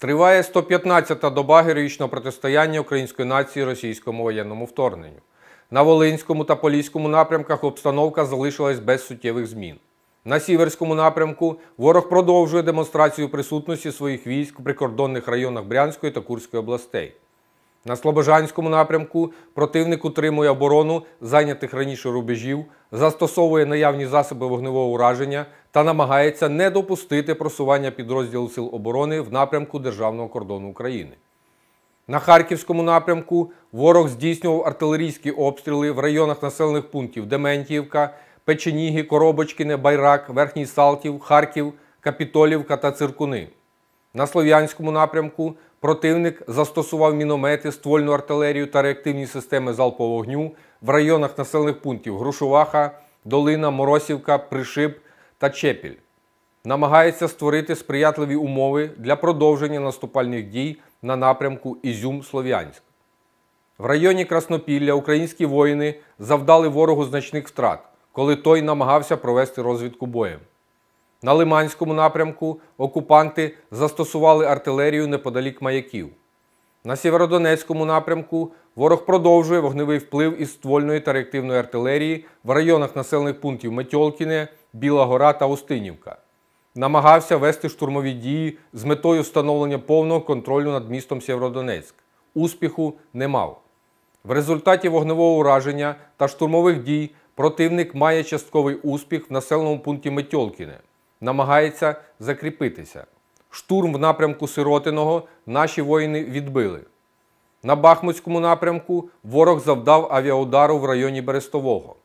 Триває 115-та доба героїчного протистояння української нації російському воєнному вторгненню. На Волинському та Поліському напрямках обстановка залишилась без суттєвих змін. На сіверському напрямку ворог продовжує демонстрацію присутності своїх військ у прикордонних районах Брянської та Курської областей. На Слобожанському напрямку противник утримує оборону зайнятих раніше рубежів, застосовує наявні засоби вогневого ураження та намагається не допустити просування підрозділу Сил оборони в напрямку Державного кордону України. На Харківському напрямку ворог здійснював артилерійські обстріли в районах населених пунктів Дементіївка, Печеніги, Коробочкине, Байрак, Верхній Салтів, Харків, Капітолівка та Циркуни. На Слов'янському напрямку противник застосував міномети, ствольну артилерію та реактивні системи залпового вогню в районах населених пунктів Грушуваха, Долина, Моросівка, Пришиб та Чепіль. Намагається створити сприятливі умови для продовження наступальних дій на напрямку Ізюм-Слов'янськ. В районі Краснопілля українські воїни завдали ворогу значних втрат, коли той намагався провести розвідку боєм. На Лиманському напрямку окупанти застосували артилерію неподалік маяків. На Сєвєродонецькому напрямку ворог продовжує вогневий вплив із ствольної та реактивної артилерії в районах населених пунктів Метьолкіне, Біла Гора та Устинівка. Намагався вести штурмові дії з метою встановлення повного контролю над містом Сєвєродонецьк. Успіху не мав. В результаті вогневого ураження та штурмових дій противник має частковий успіх в населеному пункті Метьолкіне намагається закріпитися. Штурм в напрямку Сиротиного наші воїни відбили. На Бахмутському напрямку ворог завдав авіаудару в районі Берестового.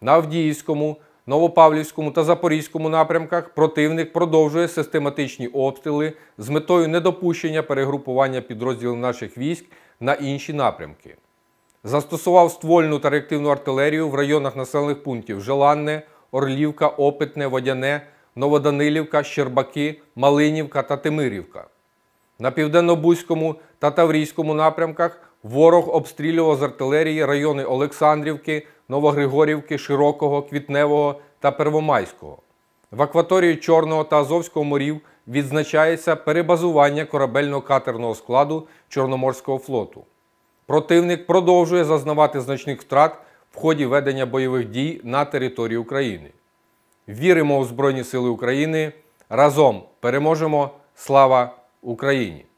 На Авдіївському, Новопавлівському та Запорізькому напрямках противник продовжує систематичні обстріли з метою недопущення перегрупування підрозділів наших військ на інші напрямки. Застосував ствольну та реактивну артилерію в районах населених пунктів Желанне, Орлівка, Опитне, Водяне. Новоданилівка, Щербаки, Малинівка та Тимирівка. На південно-бузькому та Таврійському напрямках ворог обстрілював з артилерії райони Олександрівки, Новогригорівки, Широкого, Квітневого та Первомайського. В акваторії Чорного та Азовського морів відзначається перебазування корабельно-катерного складу Чорноморського флоту. Противник продовжує зазнавати значних втрат в ході ведення бойових дій на території України. Віримо у Збройні Сили України. Разом переможемо! Слава Україні!